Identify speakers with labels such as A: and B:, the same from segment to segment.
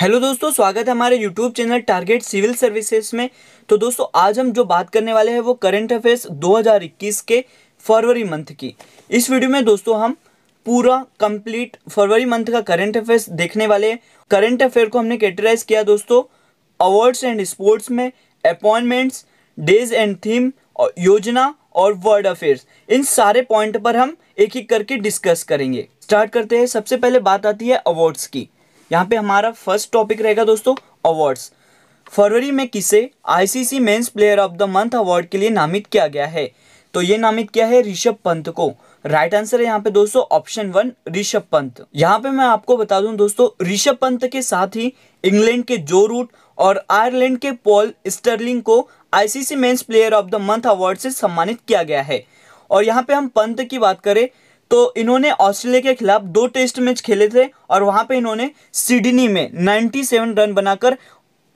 A: hello दोस्तों स्वागत है हमारे YouTube channel target civil services में तो दोस्तों आज हम जो बात करने वाले हैं वो करंट अफेयर्स 2021 के फरवरी मंथ की इस वीडियो में दोस्तों हम पूरा कंप्लीट फरवरी मंथ का करंट अफेयर्स देखने वाले हैं करंट अफेयर को हमने कैटेराइज किया दोस्तों अवार्ड्स एंड स्पोर्ट्स में अपॉइंटमेंट्स डेज एंड थीम योजना और वर्ल्ड अफेयर्स इन सारे पॉइंट पर हम एक एक करके डिस्कस करेंगे स्टार्ट करते हैं सबसे पहले बात आती है अवार्ड्स की यहाँ पे हमारा फर्स्ट टॉपिक रहेगा दोस्तों अवार्ड्स फरवरी में किसे ICC men's player of the month award के लिए नामित किया गया है तो ये नामित किया है ऋषभ पंत को राइट आंसर है यहाँ पे दोस्तों ऑप्शन वन ऋषभ पंत यहाँ पे मैं आपको बता दूं दोस्तों ऋषभ पंत के साथ ही इंग्लैंड के जो रूट और आयरलैंड के पॉल स्टर्लिंग को ICC men's player of the month award से सम्मानित किया गया है और यहाँ पे हम पंत की बात करें तो इन्होंने ऑस्ट्रेलिया के खिलाफ दो टेस्ट मैच खेले थे और वहां पे इन्होंने सिडनी में 97 रन बनाकर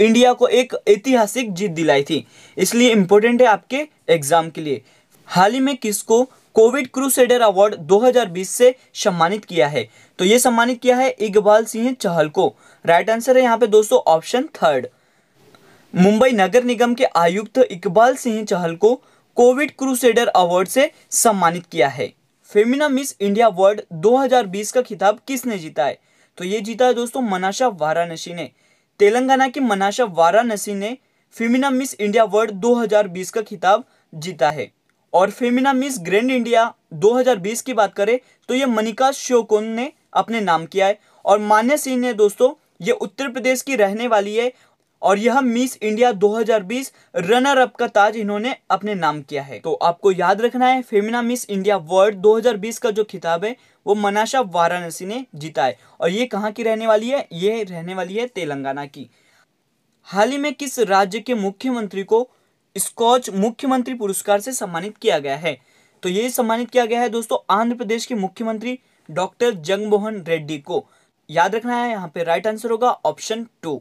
A: इंडिया को एक ऐतिहासिक जीत दिलाई थी इसलिए इम्पोर्टेंट है आपके एग्जाम के लिए हाल ही में किसको कोविड क्रूसेडर अवार्ड 2020 से सम्मानित किया है तो ये सम्मानित किया है इकबाल सिंह चहल को राइट आंसर है यहाँ पे दोस्तों ऑप्शन थर्ड मुंबई नगर निगम के आयुक्त इकबाल सिंह चहल को कोविड क्रूसेडर अवार्ड से सम्मानित किया है फेमिना मिस इंडिया वर्ल्ड 2020 का खिताब किसने जीता है तो ये जीता है दोस्तों मनाशा वाराणसी ने तेलंगाना की मनाशा वाराणसी ने फेमिना मिस इंडिया वर्ल्ड 2020 का खिताब जीता है और फेमिना मिस ग्रैंड इंडिया 2020 की बात करें तो ये मनिका श्योकोन ने अपने नाम किया है और मान्य सिंह ने दोस्तों ये उत्तर प्रदेश की रहने वाली है और यह मिस इंडिया 2020 रनर अप का ताज इन्होंने अपने नाम किया है तो आपको याद रखना है फेमिना मिस इंडिया वर्ल्ड 2020 का जो खिताब है वो मनाशा वाराणसी ने जीता है और ये कहाँ की रहने वाली है ये रहने वाली है तेलंगाना की हाल ही में किस राज्य के मुख्यमंत्री को स्कॉच मुख्यमंत्री पुरस्कार से सम्मानित किया गया है तो ये सम्मानित किया गया है दोस्तों आंध्र प्रदेश के मुख्यमंत्री डॉक्टर जगमोहन रेड्डी को याद रखना है यहाँ पे राइट आंसर होगा ऑप्शन टू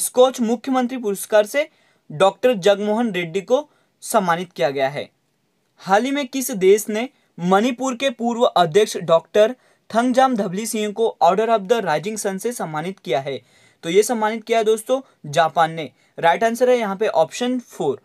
A: स्कॉच मुख्यमंत्री पुरस्कार से डॉक्टर जगमोहन रेड्डी को सम्मानित किया गया है हाल ही में किस देश ने मणिपुर के पूर्व अध्यक्ष डॉक्टर थंगजाम धबली सिंह को Order of the Rising Sun से सम्मानित किया है तो ये सम्मानित किया है दोस्तों जापान ने राइट आंसर है यहाँ पे ऑप्शन फोर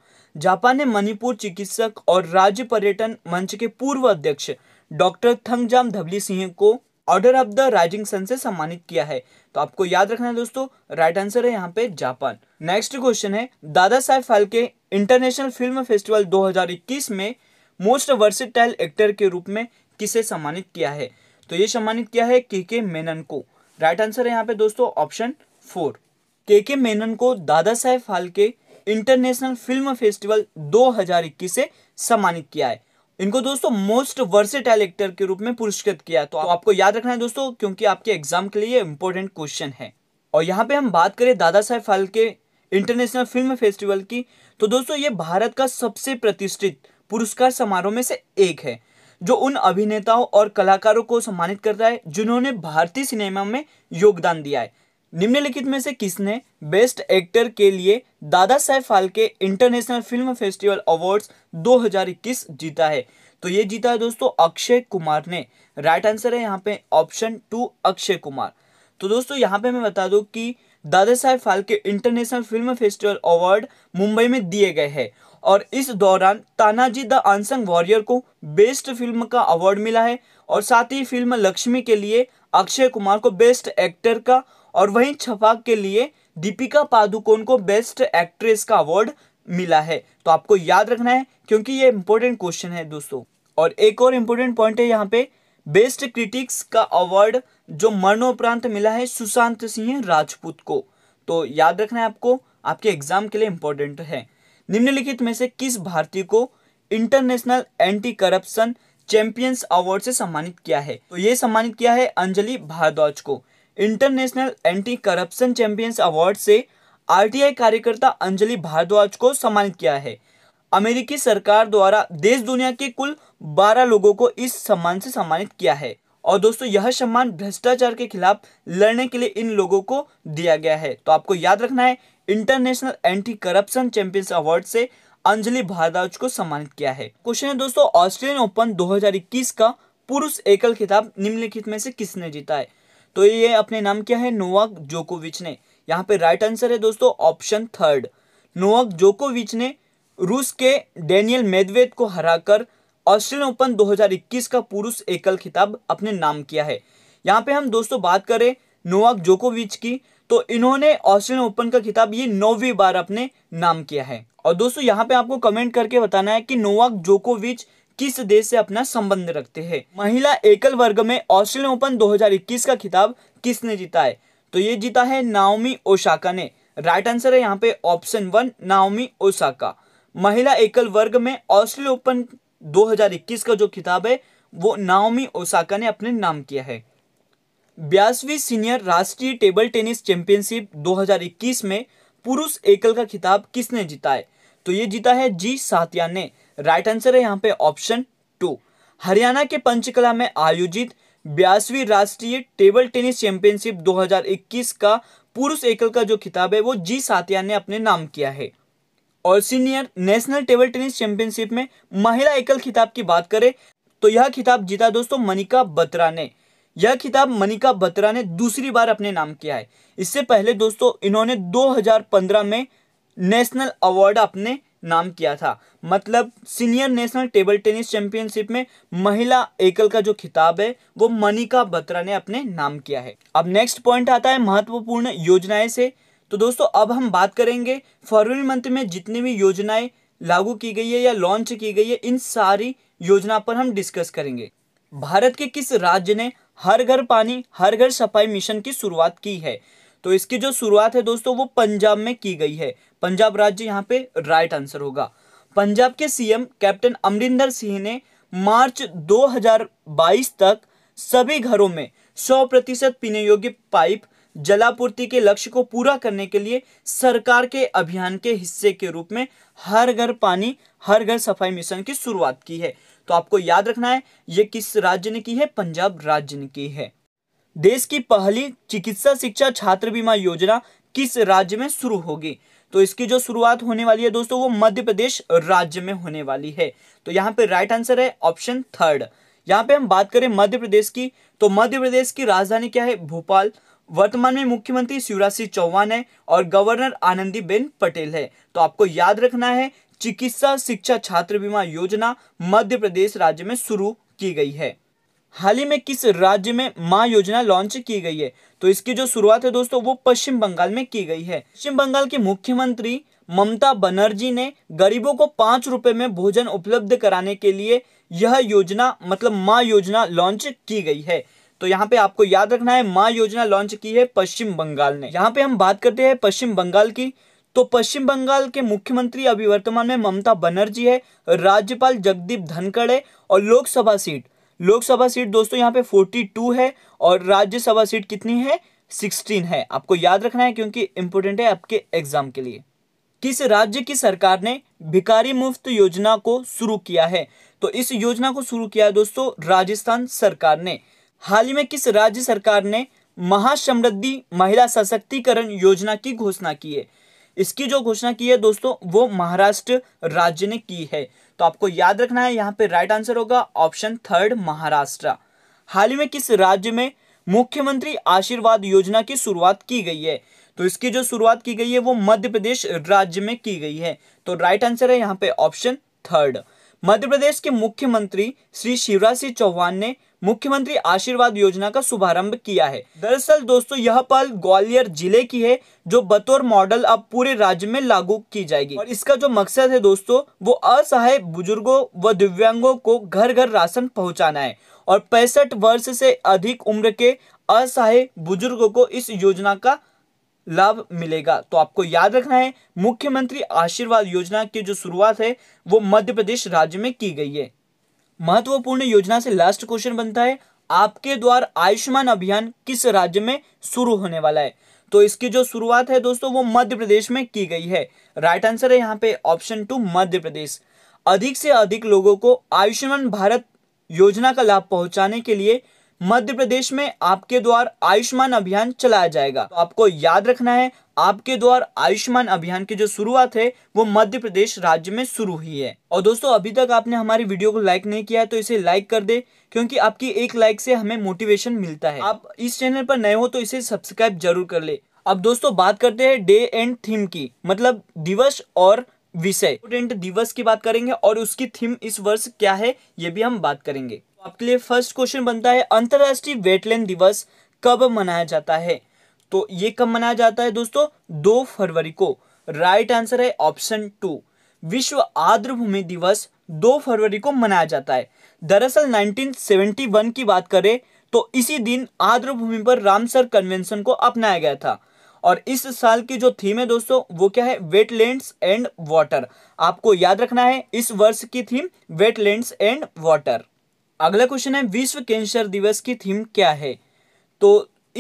A: जापान ने मणिपुर चिकित्सक और राज्य पर्यटन मंच के पूर्व अध्यक्ष डॉक्टर थंगजाम धबली सिंह को Order of the Rising Sun से सम्मानित किया है तो आपको याद रखना है दोस्तों राइट आंसर है यहाँ पे जापान नेक्स्ट क्वेश्चन है Dada Saheb Phalke international film Festival 2021 में मोस्ट वर्सिटाइल एक्टर के रूप में किसे सम्मानित किया है तो ये सम्मानित किया है के के मेनन को राइट आंसर है यहाँ पे दोस्तों ऑप्शन फोर के के मेनन को Dada Saheb Phalke international film Festival 2021 से सम्मानित किया है इनको दोस्तों मोस्ट वर्सेटाइल एक्टर के रूप में पुरस्कृत किया तो आपको याद रखना है दोस्तों क्योंकि आपके एग्जाम के लिए इंपॉर्टेंट क्वेश्चन है और यहाँ पे हम बात करें Dada Saheb Phalke international film festival की तो दोस्तों ये भारत का सबसे प्रतिष्ठित पुरस्कार समारोह में से एक है जो उन अभिनेताओं और कलाकारों को सम्मानित करता है जिन्होंने भारतीय सिनेमा में योगदान दिया है निम्नलिखित में से किसने बेस्ट एक्टर के लिए Dada Saheb Phalke international film festival awards 2021 जीता है तो ये जीता है दोस्तों अक्षय कुमार ने राइट आंसर है यहाँ पे ऑप्शन टू अक्षय कुमार तो दोस्तों यहाँ पे मैं बता दूँ कि Dada Saheb Phalke international film festival award Mumbai में दिए गए हैं और इस दौरान तानाजी द आंसंग वॉरियर को बेस्ट फिल्म का अवार्ड मिला है और साथ ही फिल्म लक्ष्मी के लिए अक्षय कुमार को बेस्ट एक्टर का और वहीं छपाक के लिए दीपिका पादुकोण को बेस्ट एक्ट्रेस का अवार्ड मिला है तो आपको याद रखना है क्योंकि ये इंपॉर्टेंट क्वेश्चन है दोस्तों और एक और इम्पोर्टेंट पॉइंट है यहाँ पे बेस्ट क्रिटिक्स का अवार्ड जो मरणोपरांत मिला है सुशांत सिंह राजपूत को तो याद रखना है आपको आपके एग्जाम के लिए इम्पोर्टेंट है निम्नलिखित में से किस भारतीय को international anti corruption champions award से सम्मानित किया है तो ये सम्मानित किया है अंजलि भारद्वाज को international anti corruption champions award से आरटीआई कार्यकर्ता अंजलि भारद्वाज को सम्मानित किया है अमेरिकी सरकार द्वारा देश दुनिया के कुल 12 लोगों को इस सम्मान से सम्मानित किया है और दोस्तों यह सम्मान भ्रष्टाचार के खिलाफ लड़ने के लिए इन लोगों को दिया गया है तो आपको याद रखना है international anti corruption champions award से अंजलि भारद्वाज को सम्मानित किया है क्वेश्चन है दोस्तों ऑस्ट्रेलियन ओपन 2021 का पुरुष एकल खिताब निम्नलिखित में से किसने जीता है तो ये अपने नाम क्या है नोवाक जोकोविच ने यहाँ पे राइट आंसर है दोस्तों ऑप्शन थर्ड नोवाक जोकोविच ने रूस के डेनियल मेदवेद को हराकर ऑस्ट्रेलियन ओपन 2021 का पुरुष एकल खिताब अपने नाम किया है यहाँ पे हम दोस्तों बात करें नोवाक जोकोविच की तो इन्होंने ऑस्ट्रेलियन ओपन का खिताब ये नौवीं बार अपने नाम किया है और दोस्तों यहाँ पे आपको कमेंट करके बताना है कि नोवाक जोकोविच किस देश से अपना संबंध रखते हैं महिला एकल वर्ग में ऑस्ट्रेलियन ओपन 2021 का खिताब किसने जीता है तो ये जीता है नाओमी ओसाका ने राइट आंसर है यहाँ पे ऑप्शन वन नाओमी ओसाका महिला एकल वर्ग में ऑस्ट्रेलियन ओपन 2021 का जो खिताब है वो नाओमी ओसाका ने अपने नाम किया है बयासवीं सीनियर राष्ट्रीय टेबल टेनिस चैंपियनशिप 2021 में पुरुष एकल का खिताब किसने जीता है तो ये जीता है जी सातिया ने राइट आंसर है यहाँ पे ऑप्शन टू हरियाणा के पंचकला में आयोजित बयासवीं राष्ट्रीय टेबल टेनिस चैंपियनशिप 2021 का पुरुष एकल का जो खिताब है वो जी सातिया ने अपने नाम किया है और senior national table tennis championship में महिला एकल खिताब की बात करें तो यह खिताब जीता दोस्तों मनिका बत्रा ने यह खिताब मनिका बत्रा ने दूसरी बार अपने नाम किया है इससे पहले दोस्तों इन्होंने 2015 में नेशनल अवार्ड अपने नाम किया था मतलब senior national table tennis championship में महिला एकल का जो खिताब है वो मनिका बत्रा ने अपने नाम किया है अब नेक्स्ट पॉइंट आता है महत्वपूर्ण योजनाएं से तो दोस्तों अब हम बात करेंगे फरवरी मंथ में जितनी भी योजनाएं लागू की गई है या लॉन्च की गई है इन सारी योजना पर हम डिस्कस करेंगे भारत के किस राज्य ने हर घर पानी हर घर सफाई मिशन की शुरुआत की है तो इसकी जो शुरुआत है दोस्तों वो पंजाब में की गई है पंजाब राज्य यहाँ पे राइट आंसर होगा पंजाब के सीएम कैप्टन अमरिंदर सिंह ने मार्च 2022 तक सभी घरों में 100 प्रतिशत पीने योग्य पाइप जलापूर्ति के लक्ष्य को पूरा करने के लिए सरकार के अभियान के हिस्से के रूप में हर घर पानी हर घर सफाई मिशन की शुरुआत की है तो आपको याद रखना है ये किस राज्य ने की है पंजाब राज्य ने की है देश की पहली चिकित्सा शिक्षा छात्र बीमा योजना किस राज्य में शुरू होगी तो इसकी जो शुरुआत होने वाली है दोस्तों वो मध्य प्रदेश राज्य में होने वाली है तो यहाँ पे राइट आंसर है ऑप्शन थर्ड यहाँ पे हम बात करें मध्य प्रदेश की तो मध्य प्रदेश की राजधानी क्या है भोपाल वर्तमान में मुख्यमंत्री शिवराज सिंह चौहान है और गवर्नर आनंदी बेन पटेल है तो आपको याद रखना है चिकित्सा शिक्षा छात्र बीमा योजना मध्य प्रदेश राज्य में शुरू की गई है हाल ही में किस राज्य में माँ योजना लॉन्च की गई है तो इसकी जो शुरुआत है दोस्तों वो पश्चिम बंगाल में की गई है पश्चिम बंगाल की मुख्यमंत्री ममता बनर्जी ने गरीबों को पांच रुपए में भोजन उपलब्ध कराने के लिए यह योजना मतलब माँ योजना लॉन्च की गई है तो यहाँ पे आपको याद रखना है माँ योजना लॉन्च की है पश्चिम बंगाल ने यहाँ पे हम बात करते हैं पश्चिम बंगाल की तो पश्चिम बंगाल के मुख्यमंत्री अभी वर्तमान में ममता बनर्जी है राज्यपाल जगदीप धनखड़ है और लोकसभा सीट लोकसभा सीट दोस्तों यहाँ पे 42 है और राज्यसभा सीट कितनी है 16 है आपको याद रखना है क्योंकि इंपोर्टेंट है आपके एग्जाम के लिए किस राज्य की सरकार ने भिकारी मुफ्त योजना को शुरू किया है तो इस योजना को शुरू किया है दोस्तों राजस्थान सरकार ने हाल ही में किस राज्य सरकार ने महासमृद्धि महिला सशक्तिकरण योजना की घोषणा की है इसकी जो घोषणा की है दोस्तों वो महाराष्ट्र राज्य ने की है तो आपको याद रखना है यहाँ पे राइट आंसर होगा ऑप्शन थर्ड महाराष्ट्र हाल ही में किस राज्य में मुख्यमंत्री आशीर्वाद योजना की शुरुआत की गई है तो इसकी जो शुरुआत की गई है वो मध्य प्रदेश राज्य में की गई है तो राइट आंसर है यहाँ पे ऑप्शन थर्ड मध्य प्रदेश के मुख्यमंत्री श्री शिवराज सिंह चौहान ने मुख्यमंत्री आशीर्वाद योजना का शुभारंभ किया है दरअसल दोस्तों यह पहल ग्वालियर जिले की है जो बतौर मॉडल अब पूरे राज्य में लागू की जाएगी और इसका जो मकसद है दोस्तों वो असहाय बुजुर्गों व दिव्यांगों को घर घर राशन पहुंचाना है और पैंसठ वर्ष से अधिक उम्र के असहाय बुजुर्गों को इस योजना का लाभ मिलेगा तो आपको याद रखना है मुख्यमंत्री आशीर्वाद योजना की जो शुरुआत है वो मध्य प्रदेश राज्य में की गई है महत्वपूर्ण योजना से लास्ट क्वेश्चन बनता है आपके द्वार आयुष्मान अभियान किस राज्य में शुरू होने वाला है तो इसकी जो शुरुआत है दोस्तों वो मध्य प्रदेश में की गई है राइट आंसर है यहाँ पे ऑप्शन टू मध्य प्रदेश अधिक से अधिक लोगों को आयुष्मान भारत योजना का लाभ पहुंचाने के लिए मध्य प्रदेश में आपके द्वार आयुष्मान अभियान चलाया जाएगा तो आपको याद रखना है आपके द्वार आयुष्मान अभियान की जो शुरुआत है वो मध्य प्रदेश राज्य में शुरू हुई है और दोस्तों अभी तक आपने हमारी वीडियो को लाइक नहीं किया है तो इसे लाइक कर दे क्योंकि आपकी एक लाइक से हमें मोटिवेशन मिलता है आप इस चैनल पर नए हो तो इसे सब्सक्राइब जरूर कर ले अब दोस्तों बात करते हैं डे एंड थीम की मतलब दिवस और विषय स्टूडेंट दिवस की बात करेंगे और उसकी थीम इस वर्ष क्या है ये भी हम बात करेंगे आपके लिए फर्स्ट क्वेश्चन बनता है अंतर्राष्ट्रीय वेटलैंड दिवस कब मनाया जाता है तो ये कब मनाया जाता है दोस्तों दो फरवरी को राइट आंसर है ऑप्शन टू विश्व आर्द्र भूमि दिवस दो फरवरी को मनाया जाता है दरअसल 1971 की बात करें तो इसी दिन आर्द्र भूमि पर रामसर कन्वेंशन को अपनाया गया था और इस साल की जो थीम है दोस्तों वो क्या है वेटलैंड्स एंड वाटर आपको याद रखना है इस वर्ष की थीम वेटलैंड्स एंड वाटर अगला क्वेश्चन है विश्व कैंसर दिवस की थीम क्या है तो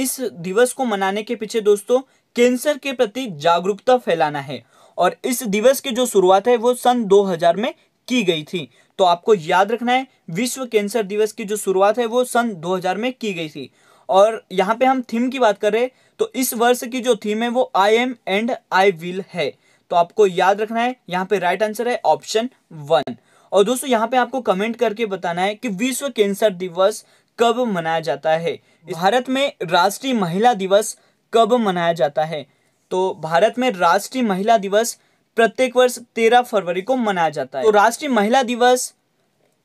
A: इस दिवस को मनाने के पीछे दोस्तों कैंसर के प्रति जागरूकता फैलाना है और इस दिवस की जो शुरुआत है वो सन 2000 में की गई थी तो आपको याद रखना है विश्व कैंसर दिवस की जो शुरुआत है वो सन 2000 में की गई थी और यहाँ पे हम थीम की बात करें तो इस वर्ष की जो थीम है वो I am and I will है तो आपको याद रखना है यहाँ पे राइट आंसर है ऑप्शन वन और दोस्तों यहाँ पे आपको कमेंट करके बताना है कि विश्व कैंसर दिवस कब मनाया जाता है भारत में राष्ट्रीय महिला दिवस कब मनाया जाता है तो भारत में राष्ट्रीय महिला दिवस प्रत्येक वर्ष तेरह फरवरी को मनाया जाता है तो राष्ट्रीय महिला दिवस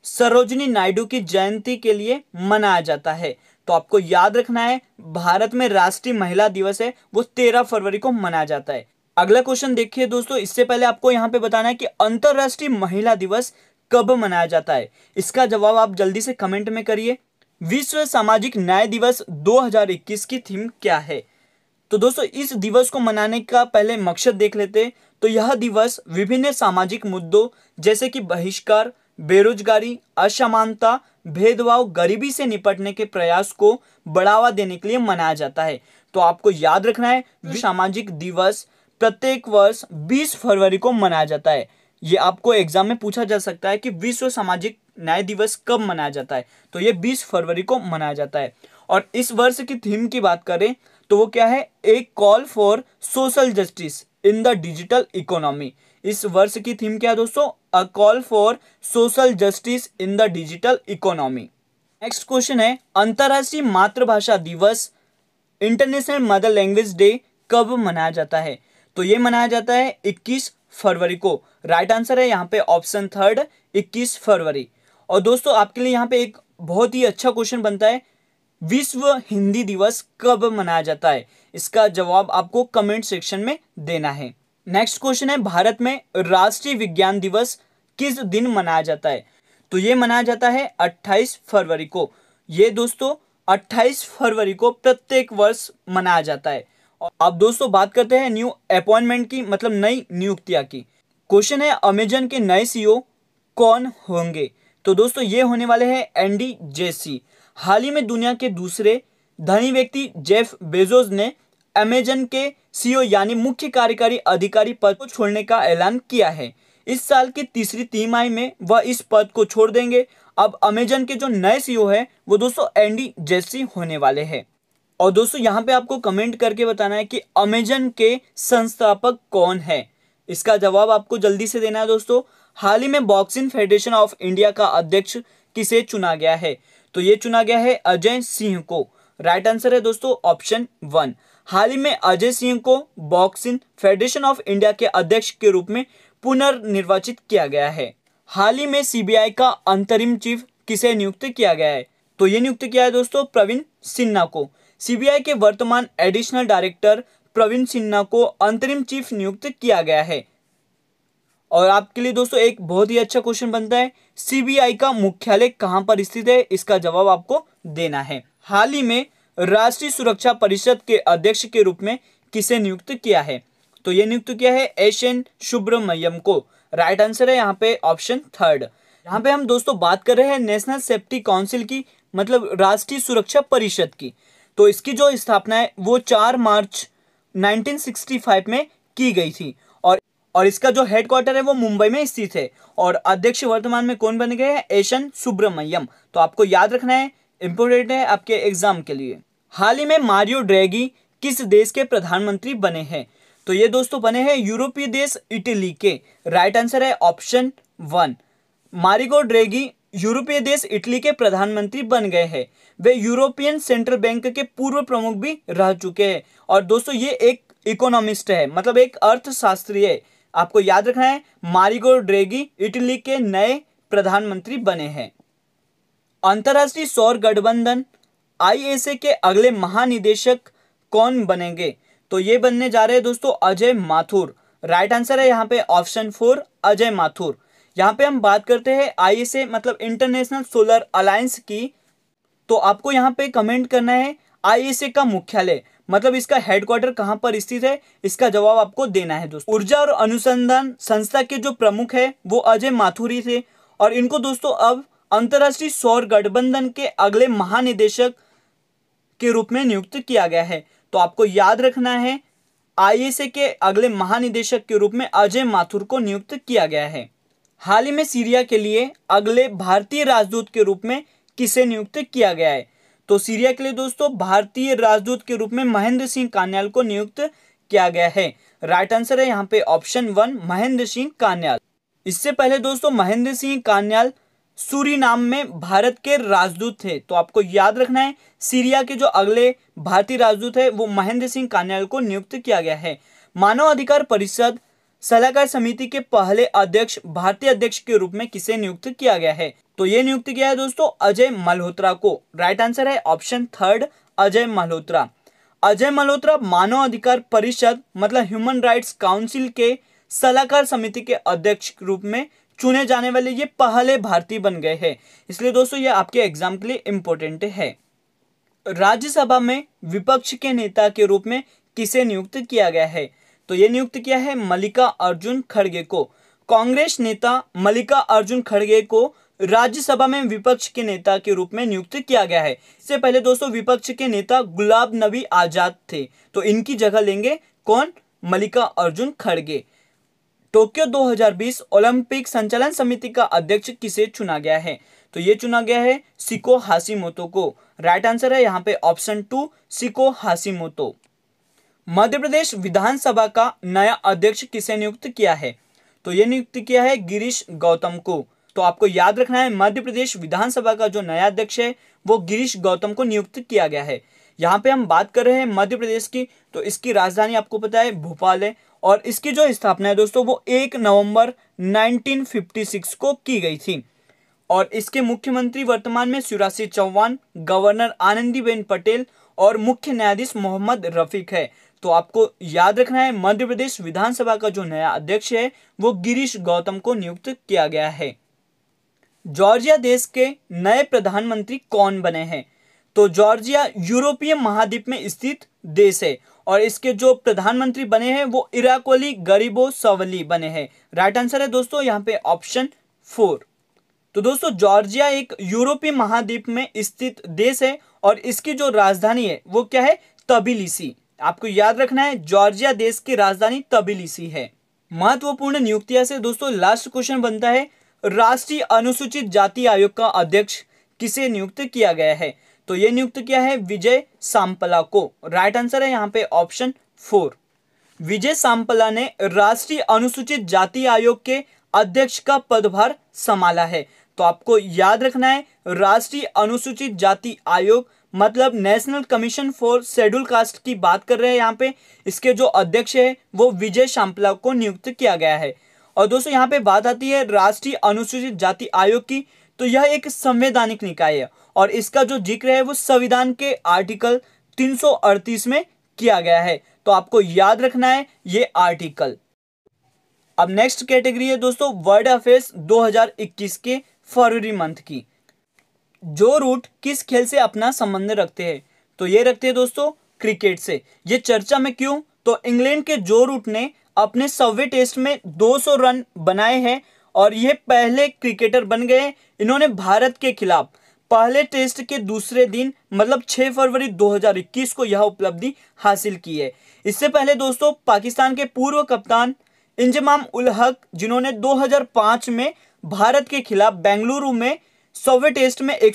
A: सरोजनी नायडू की जयंती के लिए मनाया जाता है तो आपको याद रखना है भारत में राष्ट्रीय महिला दिवस है वो तेरह फरवरी को मनाया जाता है अगला क्वेश्चन देखिए दोस्तों इससे पहले आपको यहाँ पे बताना है कि अंतर्राष्ट्रीय महिला दिवस कब मनाया जाता है इसका जवाब आप जल्दी से कमेंट में करिए विश्व सामाजिक न्याय दिवस 2021 की थीम क्या है तो दोस्तों इस दिवस को मनाने का पहले मकसद देख लेते तो यह दिवस विभिन्न सामाजिक मुद्दों जैसे कि बहिष्कार बेरोजगारी असमानता भेदभाव गरीबी से निपटने के प्रयास को बढ़ावा देने के लिए मनाया जाता है तो आपको याद रखना है सामाजिक दिवस प्रत्येक वर्ष 20 फरवरी को मनाया जाता है ये आपको एग्जाम में पूछा जा सकता है कि विश्व सामाजिक न्याय दिवस कब मनाया जाता है तो ये 20 फरवरी को मनाया जाता है और इस वर्ष की थीम की बात करें तो वो क्या है a call for social justice in the digital economy इस वर्ष की थीम क्या है दोस्तों a call for social justice in the digital economy next question है अंतर्राष्ट्रीय मातृभाषा दिवस इंटरनेशनल मदर लैंग्वेज डे कब मनाया जाता है तो ये मनाया जाता है 21 फरवरी को राइट आंसर है यहाँ पे ऑप्शन थर्ड इक्कीस फरवरी और दोस्तों आपके लिए यहाँ पे एक बहुत ही अच्छा क्वेश्चन बनता है विश्व हिंदी दिवस कब मनाया जाता है इसका जवाब आपको कमेंट सेक्शन में देना है नेक्स्ट क्वेश्चन है भारत में राष्ट्रीय विज्ञान दिवस किस दिन मनाया जाता है तो ये मनाया जाता है 28 फरवरी को ये दोस्तों 28 फरवरी को प्रत्येक वर्ष मनाया जाता है अब दोस्तों बात करते हैं न्यू अपॉइंटमेंट की मतलब नई नियुक्तियां की क्वेश्चन है अमेजन के नए सीईओ e कौन होंगे तो दोस्तों ये होने वाले हैं एंडी जेसी हाल ही में दुनिया के दूसरे धनी व्यक्ति जेफ बेजोस ने अमेजन के सीईओ e यानी मुख्य कार्यकारी अधिकारी पद को छोड़ने का ऐलान किया है इस साल की तीसरी तिमाही में वह इस पद को छोड़ देंगे अब अमेजन के जो नए सीईओ e है वो दोस्तों एंडी जेसी होने वाले हैं और दोस्तों यहां पे आपको कमेंट करके बताना है कि अमेजन के संस्थापक कौन है इसका जवाब आपको जल्दी से देना है दोस्तों हाल ही में बॉक्सिंग फेडरेशन ऑफ इंडिया का अध्यक्ष किसे चुना गया है तो ये चुना गया है अजय सिंह को राइट आंसर है दोस्तों ऑप्शन वन हाल ही में अजय सिंह को बॉक्सिंग फेडरेशन ऑफ इंडिया के अध्यक्ष के रूप में पुनर्निर्वाचित किया गया है हाल ही में सीबीआई का अंतरिम चीफ किसे नियुक्त किया गया है तो ये नियुक्त किया है दोस्तों प्रवीण सिन्हा को सीबीआई के वर्तमान एडिशनल डायरेक्टर प्रवीण सिन्हा को अंतरिम चीफ नियुक्त किया गया है और आपके लिए दोस्तों एक बहुत ही अच्छा क्वेश्चन बनता है सीबीआई का मुख्यालय कहां पर स्थित है इसका जवाब आपको देना है हाल ही में राष्ट्रीय सुरक्षा परिषद के अध्यक्ष के रूप में किसे नियुक्त किया है तो यह नियुक्त किया है एस एन सुब्रमण्यम को राइट आंसर है यहाँ पे ऑप्शन थर्ड यहाँ पे हम दोस्तों बात कर रहे हैं नेशनल सेफ्टी काउंसिल की मतलब राष्ट्रीय सुरक्षा परिषद की तो इसकी जो स्थापना है वो चार मार्च 1965 में की गई थी और और इसका जो हेडक्वार्टर है वो मुंबई में स्थित है और अध्यक्ष वर्तमान में कौन बन गए हैं एशन सुब्रमण्यम तो आपको याद रखना है इम्पोर्टेंट है आपके एग्जाम के लिए हाल ही में मारियो ड्रेगी किस देश के प्रधानमंत्री बने हैं तो ये दोस्तों बने हैं यूरोपीय देश इटली के राइट आंसर है ऑप्शन वन मारिगो ड्रेगी यूरोपीय देश इटली के प्रधानमंत्री बन गए हैं वे यूरोपियन सेंट्रल बैंक के पूर्व प्रमुख भी रह चुके हैं और दोस्तों ये एक इकोनॉमिस्ट है मतलब एक अर्थशास्त्री है आपको याद रखना है मारिगो ड्रेगी इटली के नए प्रधानमंत्री बने हैं अंतर्राष्ट्रीय सौर गठबंधन आईएसए के अगले महानिदेशक कौन बनेंगे तो ये बनने जा रहे हैं दोस्तों अजय माथुर राइट आंसर है यहाँ पे ऑप्शन फोर अजय माथुर यहाँ पे हम बात करते हैं आई मतलब इंटरनेशनल सोलर अलायंस की तो आपको यहाँ पे कमेंट करना है आईएसए का मुख्यालय मतलब इसका हेडक्वार्टर कहाँ पर स्थित है इसका जवाब आपको देना है दोस्तों ऊर्जा और अनुसंधान संस्था के जो प्रमुख है वो अजय माथुरी थे और इनको दोस्तों अब अंतर्राष्ट्रीय सौर गठबंधन के अगले महानिदेशक के रूप में नियुक्त किया गया है तो आपको याद रखना है आईएसए के अगले महानिदेशक के रूप में अजय माथुर को नियुक्त किया गया है हाल ही में सीरिया के लिए अगले भारतीय राजदूत के रूप में किसे नियुक्त किया गया है तो सीरिया के लिए दोस्तों भारतीय राजदूत के रूप में महेंद्र सिंह कान्याल को नियुक्त किया गया है राइट आंसर है यहाँ पे ऑप्शन वन महेंद्र सिंह कान्याल इससे पहले दोस्तों महेंद्र सिंह कान्याल नाम में भारत के राजदूत थे तो आपको याद रखना है सीरिया के जो अगले भारतीय राजदूत है वो महेंद्र सिंह कान्याल को नियुक्त किया गया है मानव अधिकार परिषद सलाहकार समिति के पहले अध्यक्ष भारतीय अध्यक्ष के रूप में किसे नियुक्त किया गया है तो ये नियुक्त किया है दोस्तों अजय मल्होत्रा को राइट आंसर है ऑप्शन थर्ड अजय मल्होत्रा अजय मल्होत्रा मानव अधिकार परिषद मतलब ह्यूमन राइट्स काउंसिल के सलाहकार समिति के अध्यक्ष के रूप में चुने जाने वाले ये पहले भारतीय बन गए हैं इसलिए दोस्तों ये आपके एग्जाम के लिए इम्पोर्टेंट है राज्यसभा में विपक्ष के नेता के रूप में किसे नियुक्त किया गया है तो ये नियुक्त किया है मल्लिका अर्जुन खड़गे को कांग्रेस नेता मल्लिका अर्जुन खड़गे को राज्यसभा में विपक्ष के नेता के रूप में नियुक्त किया गया है इससे पहले दोस्तों विपक्ष के नेता गुलाब नबी आजाद थे तो इनकी जगह लेंगे कौन मल्लिका अर्जुन खड़गे टोक्यो 2020 ओलंपिक संचालन समिति का अध्यक्ष किसे चुना गया है तो ये चुना गया है सिको हासिमोतो को राइट आंसर है यहाँ पे ऑप्शन टू सिको हासिमोतो मध्य प्रदेश विधानसभा का नया अध्यक्ष किसे नियुक्त किया है तो ये नियुक्त किया है गिरीश गौतम को तो आपको याद रखना है मध्य प्रदेश विधानसभा का जो नया अध्यक्ष है वो गिरीश गौतम को नियुक्त किया गया है यहाँ पे हम बात कर रहे हैं मध्य प्रदेश की तो इसकी राजधानी आपको पता है भोपाल है और इसकी जो स्थापना है दोस्तों वो एक नवंबर 1956 को की गई थी और इसके मुख्यमंत्री वर्तमान में शिवराज सिंह चौहान गवर्नर आनंदीबेन पटेल और मुख्य न्यायाधीश मोहम्मद रफीक है तो आपको याद रखना है मध्य प्रदेश विधानसभा का जो नया अध्यक्ष है वो गिरीश गौतम को नियुक्त किया गया है जॉर्जिया देश के नए प्रधानमंत्री कौन बने हैं तो जॉर्जिया यूरोपीय महाद्वीप में स्थित देश है और इसके जो प्रधानमंत्री बने हैं वो इराकोली गरीबो सवली बने हैं राइट आंसर है दोस्तों यहाँ पे ऑप्शन फोर तो दोस्तों जॉर्जिया एक यूरोपीय महाद्वीप में स्थित देश है और इसकी जो राजधानी है वो क्या है तबिलिसी आपको याद रखना है जॉर्जिया देश की राजधानी तबिलिसी है महत्वपूर्ण नियुक्तियां से दोस्तों लास्ट क्वेश्चन बनता है राष्ट्रीय अनुसूचित जाति आयोग का अध्यक्ष किसे नियुक्त किया गया है तो यह नियुक्त किया है विजय सांपला को राइट आंसर है यहाँ पे ऑप्शन फोर विजय सांपला ने राष्ट्रीय अनुसूचित जाति आयोग के अध्यक्ष का पदभार संभाला है तो आपको याद रखना है राष्ट्रीय अनुसूचित जाति आयोग मतलब national commission for scheduled caste की बात कर रहे हैं यहाँ पे इसके जो अध्यक्ष है वो विजय शाम्पला को नियुक्त किया गया है और दोस्तों यहाँ पे बात आती है राष्ट्रीय अनुसूचित जाति आयोग की तो यह एक संवैधानिक निकाय है और इसका जो जिक्र है वो संविधान के आर्टिकल 338 में किया गया है तो आपको याद रखना है ये आर्टिकल अब नेक्स्ट कैटेगरी है दोस्तों वर्ल्ड अफेयर्स 2021 के फरवरी मंथ की जो रूट किस खेल से अपना संबंध रखते हैं तो ये रखते हैं दोस्तों क्रिकेट से ये चर्चा में क्यों तो इंग्लैंड के जो रूट ने अपने सौवे टेस्ट में 200 रन बनाए हैं और ये पहले क्रिकेटर बन गए इन्होंने भारत के खिलाफ पहले टेस्ट के दूसरे दिन मतलब 6 फरवरी 2021 को यह उपलब्धि हासिल की है इससे पहले दोस्तों पाकिस्तान के पूर्व कप्तान इंजमाम उल हक जिन्होंने 2005 में भारत के खिलाफ बेंगलुरु में सौवे टेस्ट में एक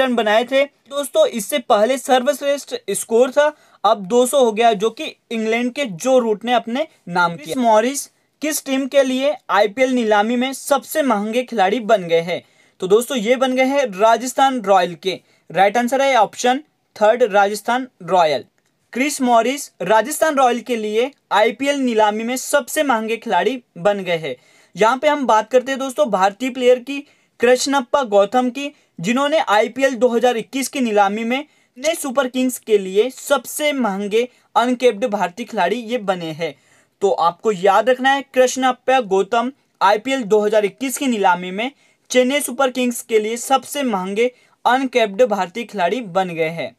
A: रन बनाए थे दोस्तों इससे पहले सर्वश्रेष्ठ स्कोर था अब 200 हो गया जो कि इंग्लैंड के जो रूट ने अपने नाम किया मॉरिस किस टीम के लिए आईपीएल नीलामी में सबसे महंगे खिलाड़ी बन गए हैं तो दोस्तों ये बन गए हैं राजस्थान रॉयल के राइट आंसर है option third Rajasthan Royal Chris Morris Rajasthan Royal के लिए आईपीएल नीलामी में सबसे महंगे खिलाड़ी बन गए हैं यहाँ पे हम बात करते हैं दोस्तों भारतीय प्लेयर की कृष्णप्पा गौतम की जिन्होंने आईपीएल 2021 की नीलामी में ने सुपर किंग्स के लिए सबसे महंगे अनकेप्ड भारतीय खिलाड़ी ये बने हैं तो आपको याद रखना है कृष्णप्पा गौतम आईपीएल 2021 की नीलामी में चेन्नई सुपर किंग्स के लिए सबसे महंगे अनकेप्ड भारतीय खिलाड़ी बन गए हैं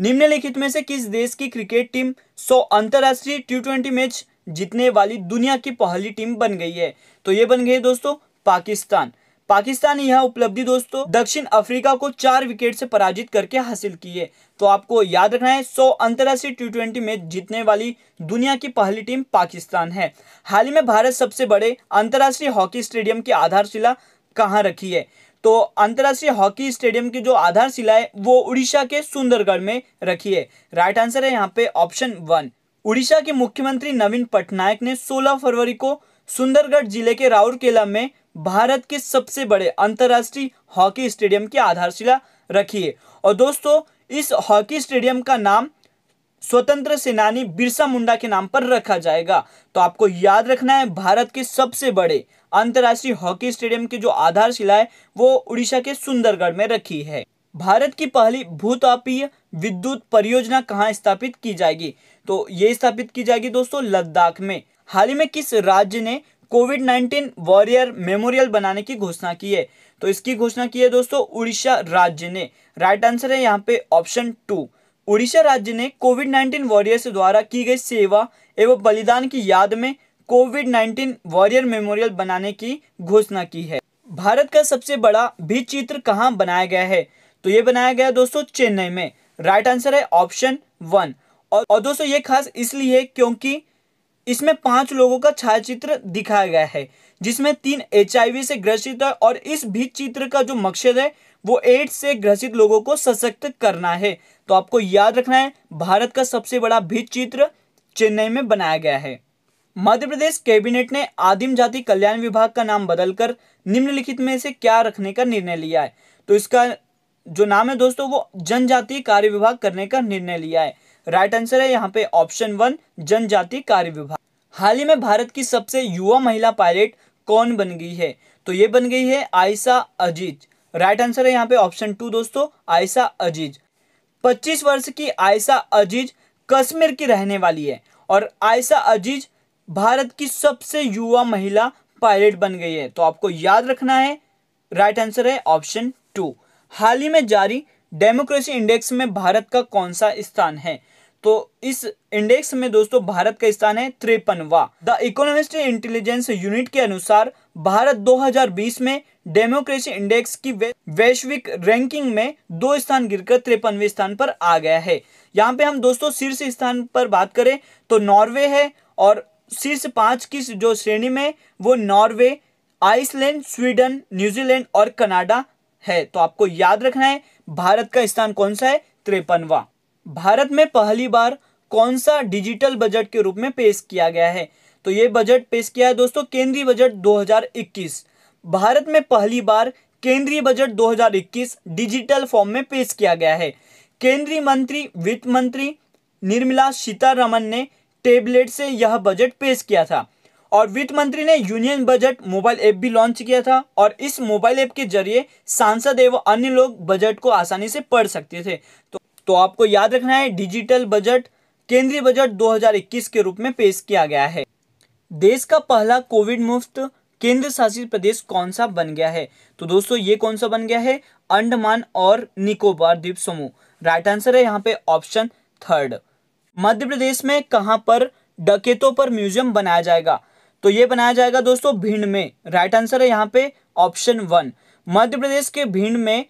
A: निम्नलिखित में से किस देश की क्रिकेट टीम 100 अंतर्राष्ट्रीय टी ट्वेंटी मैच जीतने वाली दुनिया की पहली टीम बन गई है तो ये बन गई दोस्तों पाकिस्तान पाकिस्तान यह उपलब्धि दोस्तों दक्षिण अफ्रीका को चार विकेट से पराजित करके हासिल की है तो आपको याद रखना है सौ अंतर्राष्ट्रीय टी में जीतने वाली दुनिया की पहली टीम पाकिस्तान है हाल ही में भारत सबसे बड़े अंतर्राष्ट्रीय हॉकी स्टेडियम की आधारशिला कहाँ रखी है तो अंतर्राष्ट्रीय हॉकी स्टेडियम की जो आधारशिला है वो उड़ीसा के सुंदरगढ़ में रखी है राइट आंसर है यहाँ पे ऑप्शन वन उड़ीसा के मुख्यमंत्री नवीन पटनायक ने 16 फरवरी को सुंदरगढ़ जिले के राउरकेला में भारत के सबसे बड़े अंतर्राष्ट्रीय हॉकी स्टेडियम की आधारशिला रखी है और दोस्तों इस हॉकी स्टेडियम का नाम स्वतंत्र सेनानी बिरसा मुंडा के नाम पर रखा जाएगा तो आपको याद रखना है भारत के सबसे बड़े अंतर्राष्ट्रीय हॉकी स्टेडियम की जो आधारशिला है वो उड़ीसा के सुंदरगढ़ में रखी है भारत की पहली भूतापीय विद्युत परियोजना कहाँ स्थापित की जाएगी तो ये स्थापित की जाएगी दोस्तों लद्दाख में हाल ही में किस राज्य ने कोविड नाइन्टीन वॉरियर मेमोरियल बनाने की घोषणा की है तो इसकी घोषणा की है दोस्तों उड़ीसा राज्य ने राइट आंसर है यहाँ पे ऑप्शन टू उड़ीसा राज्य ने कोविड नाइन्टीन वॉरियर्स द्वारा की गई सेवा एवं बलिदान की याद में कोविड नाइन्टीन वॉरियर मेमोरियल बनाने की घोषणा की है भारत का सबसे बड़ा भी चित्र कहाँ बनाया गया है तो ये बनाया गया दोस्तों चेन्नई में राइट आंसर है ऑप्शन वन और, और दोस्तों ये खास इसलिए क्योंकि इसमें पांच लोगों का छायाचित्र दिखाया गया है जिसमें तीन एच से ग्रसित है और इस भी चित्र का जो मकसद है वो एड्स से ग्रसित लोगों को सशक्त करना है तो आपको याद रखना है भारत का सबसे बड़ा भित्त चित्र चेन्नई में बनाया गया है मध्य प्रदेश कैबिनेट ने आदिम जाति कल्याण विभाग का नाम बदलकर निम्नलिखित में से क्या रखने का निर्णय लिया है तो इसका जो नाम है दोस्तों वो जनजातीय कार्य विभाग करने का निर्णय लिया है राइट आंसर है यहाँ पे ऑप्शन वन जनजाति कार्य विभाग हाल ही में भारत की सबसे युवा महिला पायलट कौन बन गई है तो ये बन गई है आयशा अजीज राइट आंसर है यहाँ पे ऑप्शन टू दोस्तों आयशा अजीज 25 वर्ष की आयशा अजीज कश्मीर की रहने वाली है और आयशा अजीज भारत की सबसे युवा महिला पायलट बन गई है तो आपको याद रखना है राइट आंसर है ऑप्शन टू हाल ही में जारी डेमोक्रेसी इंडेक्स में भारत का कौन सा स्थान है तो इस इंडेक्स में दोस्तों भारत का स्थान है त्रेपनवा द इकोनॉमिस्ट इंटेलिजेंस यूनिट के अनुसार भारत 2020 में डेमोक्रेसी इंडेक्स की वैश्विक रैंकिंग में दो स्थान गिरकर त्रेपनवे स्थान पर आ गया है यहाँ पे हम दोस्तों शीर्ष स्थान पर बात करें तो नॉर्वे है और शीर्ष पांच की जो श्रेणी में वो नॉर्वे आइसलैंड स्वीडन न्यूजीलैंड और कनाडा है तो आपको याद रखना है भारत का स्थान कौन सा है त्रेपनवा भारत में पहली बार कौन सा डिजिटल बजट के रूप में पेश किया गया है तो ये बजट पेश किया है दोस्तों केंद्रीय बजट 2021 भारत में पहली बार केंद्रीय बजट 2021 डिजिटल फॉर्म में पेश किया गया है केंद्रीय मंत्री वित्त मंत्री निर्मला सीतारमन ने टेबलेट से यह बजट पेश किया था और वित्त मंत्री ने यूनियन बजट मोबाइल ऐप भी लॉन्च किया था और इस मोबाइल ऐप के जरिए सांसद एवं अन्य लोग बजट को आसानी से पढ़ सकते थे तो तो आपको याद रखना है डिजिटल बजट केंद्रीय बजट 2021 के रूप में पेश किया गया है देश का पहला कोविड मुफ्त केंद्र शासित प्रदेश कौन सा बन गया है तो दोस्तों ये कौन सा बन गया है अंडमान और निकोबार द्वीप समूह राइट आंसर है यहाँ पे ऑप्शन थर्ड मध्य प्रदेश में कहाँ पर डकेतों पर म्यूजियम बनाया जाएगा तो ये बनाया जाएगा दोस्तों भिंड में राइट आंसर है यहाँ पे ऑप्शन वन मध्य प्रदेश के भिंड में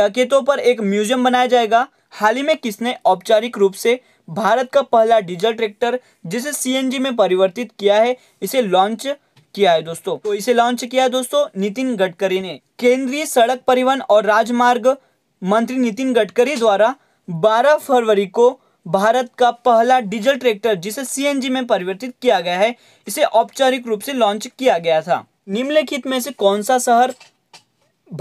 A: डकेतों पर एक म्यूजियम बनाया जाएगा हाल ही में किसने औपचारिक रूप से भारत का पहला डीजल ट्रैक्टर जिसे सीएनजी में परिवर्तित किया है इसे लॉन्च किया है दोस्तों तो इसे लॉन्च किया है दोस्तों नितिन गडकरी ने केंद्रीय सड़क परिवहन और राजमार्ग मंत्री नितिन गडकरी द्वारा 12 फरवरी को भारत का पहला डीजल ट्रैक्टर जिसे सीएनजी में परिवर्तित किया गया है इसे औपचारिक रूप से लॉन्च किया गया था निम्नलिखित में से कौन सा शहर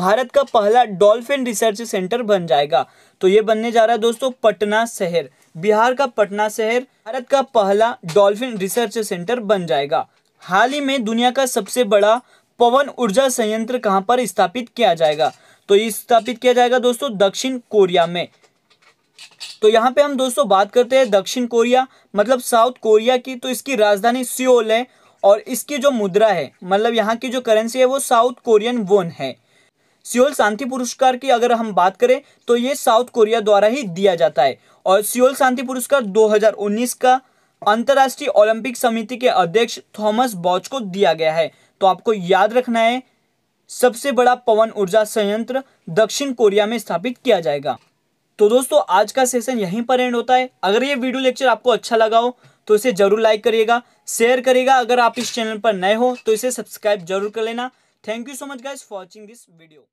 A: भारत का पहला डॉल्फिन रिसर्च सेंटर बन जाएगा तो ये बनने जा रहा है दोस्तों पटना शहर बिहार का पटना शहर भारत का पहला डॉल्फिन रिसर्च सेंटर बन जाएगा हाल ही में दुनिया का सबसे बड़ा पवन ऊर्जा संयंत्र कहाँ पर स्थापित किया जाएगा तो ये स्थापित किया जाएगा दोस्तों दक्षिण कोरिया में तो यहाँ पे हम दोस्तों बात करते हैं दक्षिण कोरिया मतलब साउथ कोरिया की तो इसकी राजधानी सियोल है और इसकी जो मुद्रा है मतलब यहाँ की जो करेंसी है वो साउथ कोरियन वोन है सियोल शांति पुरस्कार की अगर हम बात करें तो ये साउथ कोरिया द्वारा ही दिया जाता है और सियोल शांति पुरस्कार 2019 का अंतर्राष्ट्रीय ओलंपिक समिति के अध्यक्ष थॉमस बॉच को दिया गया है तो आपको याद रखना है सबसे बड़ा पवन ऊर्जा संयंत्र दक्षिण कोरिया में स्थापित किया जाएगा तो दोस्तों आज का सेशन यहीं पर एंड होता है अगर ये वीडियो लेक्चर आपको अच्छा लगा हो तो इसे जरूर लाइक करिएगा शेयर करिएगा अगर आप इस चैनल पर नए हो तो इसे सब्सक्राइब जरूर कर लेना thank you so much guys for watching this video